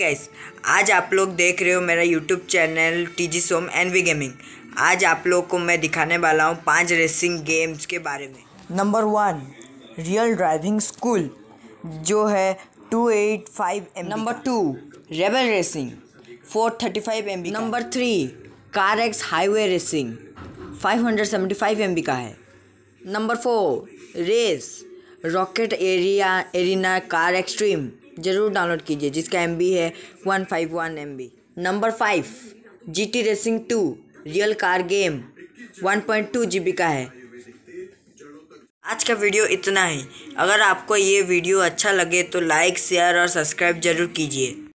guys आज आप लोग देख रहे हो मेरा YouTube channel T G Som N V gaming आज आप लोग को मैं दिखाने वाला हूँ पांच रेसिंग गेम्स के बारे में number one real driving school जो है two eight five M number two rebel racing four thirty five M B number three car X highway racing five hundred seventy five M B का है number four race rocket area arena car extreme ज़रूर download कीजिए जिसका M है one five one M number five G T racing two real car game one point two G B का है आज का वीडियो इतना ही अगर आपको ये वीडियो अच्छा लगे तो लाइक शेयर और सब्सक्राइब जरूर कीजिए